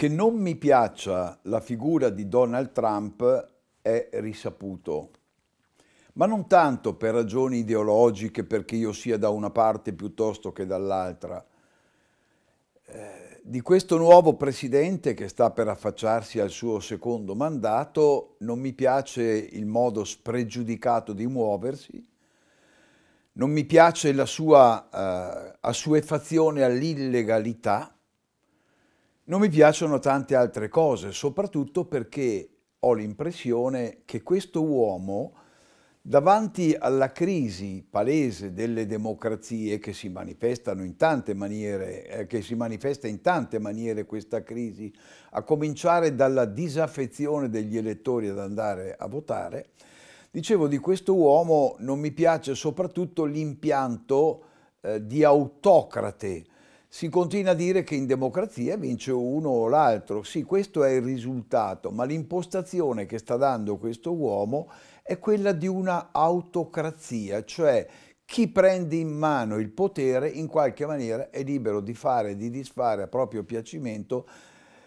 Che non mi piaccia la figura di Donald Trump è risaputo, ma non tanto per ragioni ideologiche, perché io sia da una parte piuttosto che dall'altra. Eh, di questo nuovo presidente che sta per affacciarsi al suo secondo mandato non mi piace il modo spregiudicato di muoversi, non mi piace la sua eh, assuefazione all'illegalità, non mi piacciono tante altre cose, soprattutto perché ho l'impressione che questo uomo, davanti alla crisi palese delle democrazie che si manifestano in tante maniere, eh, che si manifesta in tante maniere questa crisi, a cominciare dalla disaffezione degli elettori ad andare a votare, dicevo di questo uomo non mi piace soprattutto l'impianto eh, di autocrate si continua a dire che in democrazia vince uno o l'altro, sì questo è il risultato, ma l'impostazione che sta dando questo uomo è quella di una autocrazia, cioè chi prende in mano il potere in qualche maniera è libero di fare e di disfare a proprio piacimento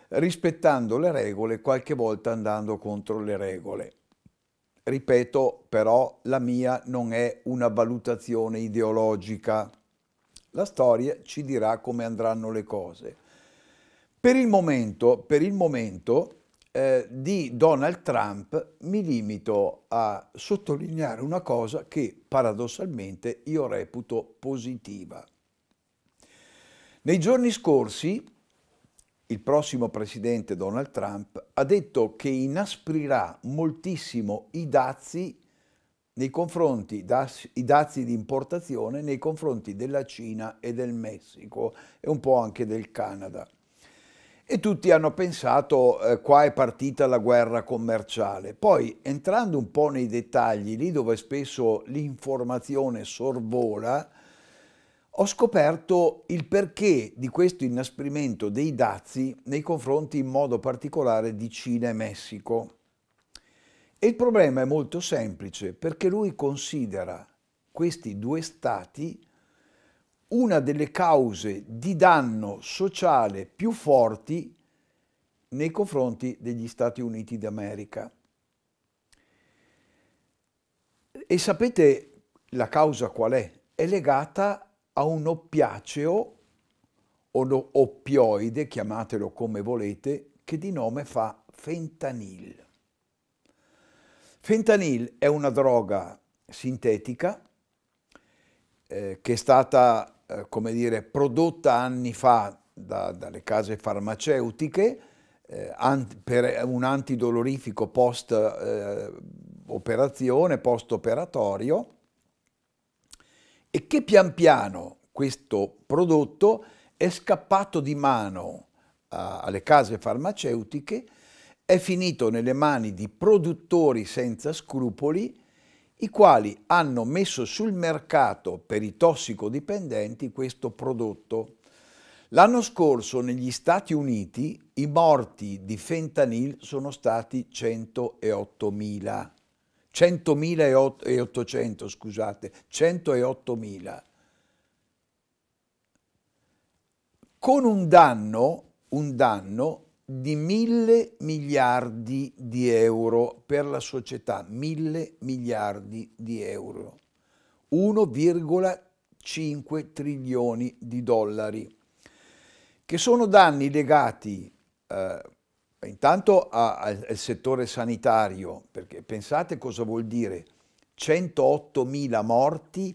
rispettando le regole, qualche volta andando contro le regole. Ripeto, però, la mia non è una valutazione ideologica. La storia ci dirà come andranno le cose. Per il momento, per il momento eh, di Donald Trump mi limito a sottolineare una cosa che paradossalmente io reputo positiva. Nei giorni scorsi il prossimo presidente Donald Trump ha detto che inasprirà moltissimo i dazi nei confronti das, i dazi di importazione nei confronti della Cina e del Messico e un po' anche del Canada. E tutti hanno pensato eh, qua è partita la guerra commerciale. Poi entrando un po' nei dettagli, lì dove spesso l'informazione sorvola, ho scoperto il perché di questo inasprimento dei dazi nei confronti in modo particolare di Cina e Messico. E il problema è molto semplice perché lui considera questi due stati una delle cause di danno sociale più forti nei confronti degli Stati Uniti d'America. E sapete la causa qual è? È legata a un oppiaceo o oppioide, chiamatelo come volete, che di nome fa fentanyl. Fentanyl è una droga sintetica eh, che è stata, eh, come dire, prodotta anni fa da, dalle case farmaceutiche eh, per un antidolorifico post-operazione, eh, post-operatorio, e che pian piano questo prodotto è scappato di mano a, alle case farmaceutiche è finito nelle mani di produttori senza scrupoli i quali hanno messo sul mercato per i tossicodipendenti questo prodotto. L'anno scorso negli Stati Uniti i morti di fentanyl sono stati 108.000. 100.800, scusate, 108.000. Con un danno, un danno di mille miliardi di euro per la società, mille miliardi di euro, 1,5 trilioni di dollari, che sono danni legati eh, intanto a, a, al settore sanitario, perché pensate cosa vuol dire 108 mila morti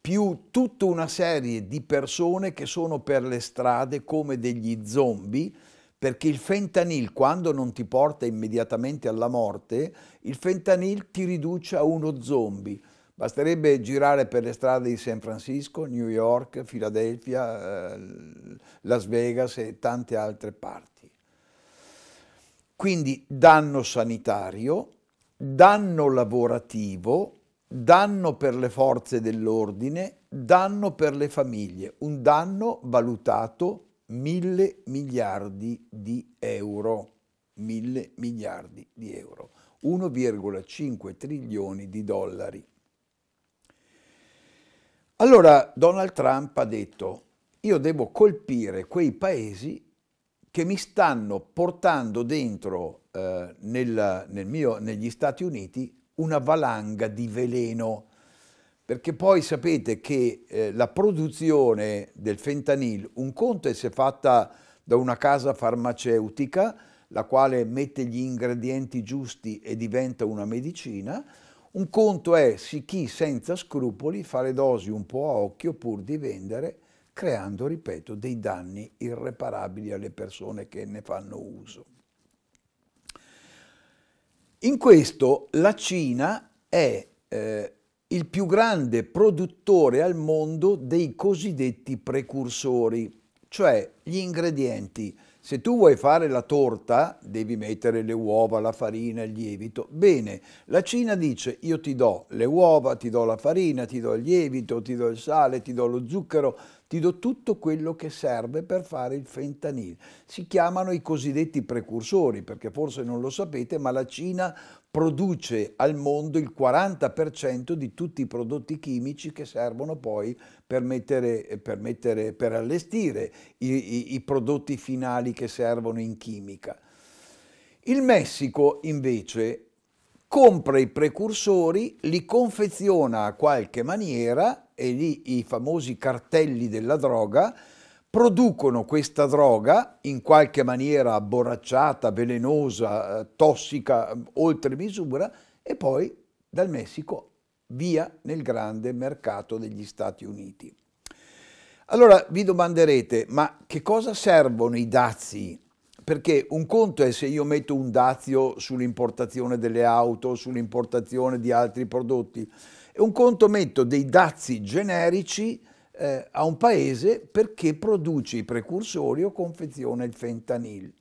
più tutta una serie di persone che sono per le strade come degli zombie perché il fentanil quando non ti porta immediatamente alla morte, il fentanil ti riduce a uno zombie. Basterebbe girare per le strade di San Francisco, New York, Filadelfia, eh, Las Vegas e tante altre parti. Quindi danno sanitario, danno lavorativo, danno per le forze dell'ordine, danno per le famiglie, un danno valutato mille miliardi di euro, mille miliardi di euro, 1,5 trilioni di dollari. Allora Donald Trump ha detto, io devo colpire quei paesi che mi stanno portando dentro eh, nella, nel mio, negli Stati Uniti una valanga di veleno perché poi sapete che eh, la produzione del fentanil, un conto è se fatta da una casa farmaceutica, la quale mette gli ingredienti giusti e diventa una medicina, un conto è sì, chi senza scrupoli fa le dosi un po' a occhio pur di vendere, creando, ripeto, dei danni irreparabili alle persone che ne fanno uso. In questo la Cina è eh, il più grande produttore al mondo dei cosiddetti precursori, cioè gli ingredienti se tu vuoi fare la torta, devi mettere le uova, la farina, il lievito. Bene, la Cina dice io ti do le uova, ti do la farina, ti do il lievito, ti do il sale, ti do lo zucchero, ti do tutto quello che serve per fare il fentanyl. Si chiamano i cosiddetti precursori, perché forse non lo sapete, ma la Cina produce al mondo il 40% di tutti i prodotti chimici che servono poi per, mettere, per, mettere, per allestire i, i, i prodotti finali minerali che servono in chimica. Il Messico invece compra i precursori, li confeziona a qualche maniera e lì i famosi cartelli della droga producono questa droga in qualche maniera borracciata, velenosa, eh, tossica oltre misura e poi dal Messico via nel grande mercato degli Stati Uniti. Allora vi domanderete, ma che cosa servono i dazi? Perché un conto è se io metto un dazio sull'importazione delle auto, sull'importazione di altri prodotti, e un conto metto dei dazi generici eh, a un paese perché produce i precursori o confeziona il fentanyl.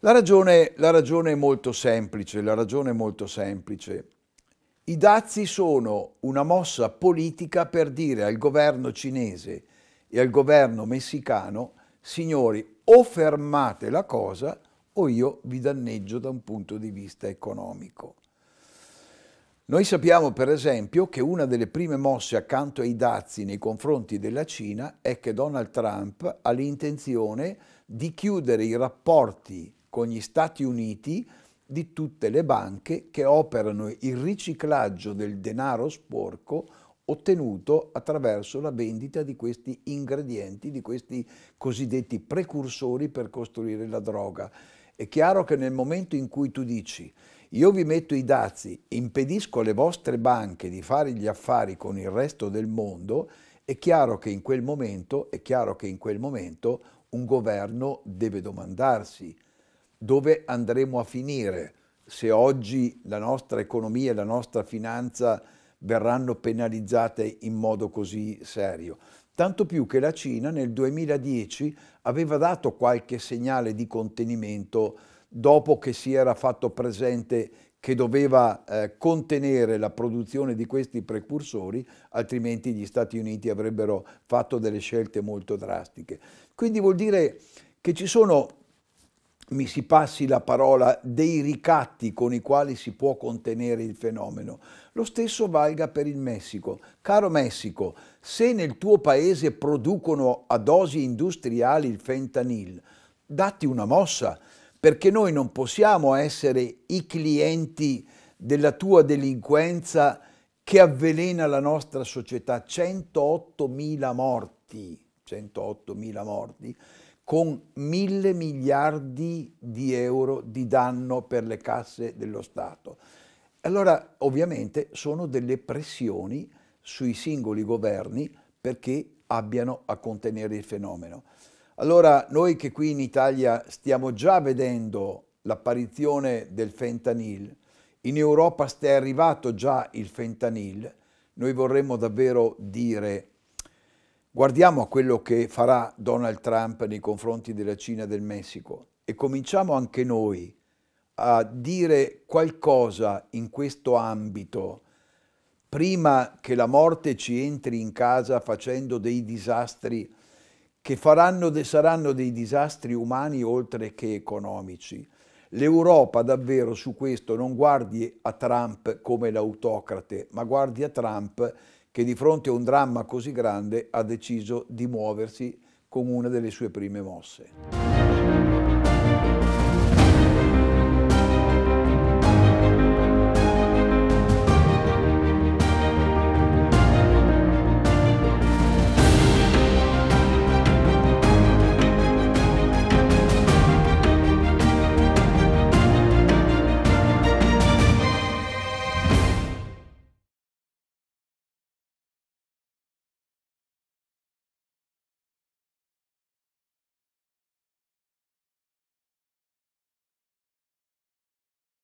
La ragione, la ragione, è molto semplice, la ragione è molto semplice. I dazi sono una mossa politica per dire al governo cinese e al governo messicano, signori, o fermate la cosa o io vi danneggio da un punto di vista economico. Noi sappiamo per esempio che una delle prime mosse accanto ai dazi nei confronti della Cina è che Donald Trump ha l'intenzione di chiudere i rapporti con gli Stati Uniti di tutte le banche che operano il riciclaggio del denaro sporco ottenuto attraverso la vendita di questi ingredienti, di questi cosiddetti precursori per costruire la droga. È chiaro che nel momento in cui tu dici io vi metto i dazi, impedisco alle vostre banche di fare gli affari con il resto del mondo, è chiaro che in quel momento, che in quel momento un governo deve domandarsi dove andremo a finire se oggi la nostra economia e la nostra finanza verranno penalizzate in modo così serio. Tanto più che la Cina nel 2010 aveva dato qualche segnale di contenimento dopo che si era fatto presente che doveva eh, contenere la produzione di questi precursori, altrimenti gli Stati Uniti avrebbero fatto delle scelte molto drastiche. Quindi vuol dire che ci sono mi si passi la parola, dei ricatti con i quali si può contenere il fenomeno. Lo stesso valga per il Messico. Caro Messico, se nel tuo paese producono a dosi industriali il fentanyl, datti una mossa, perché noi non possiamo essere i clienti della tua delinquenza che avvelena la nostra società. 108.000 morti, 108.000 morti con mille miliardi di euro di danno per le casse dello Stato. Allora, ovviamente, sono delle pressioni sui singoli governi perché abbiano a contenere il fenomeno. Allora, noi che qui in Italia stiamo già vedendo l'apparizione del fentanyl, in Europa sta arrivato già il fentanyl, noi vorremmo davvero dire Guardiamo a quello che farà Donald Trump nei confronti della Cina e del Messico e cominciamo anche noi a dire qualcosa in questo ambito prima che la morte ci entri in casa facendo dei disastri che faranno, saranno dei disastri umani oltre che economici. L'Europa davvero su questo non guardi a Trump come l'autocrate, ma guardi a Trump che di fronte a un dramma così grande ha deciso di muoversi con una delle sue prime mosse.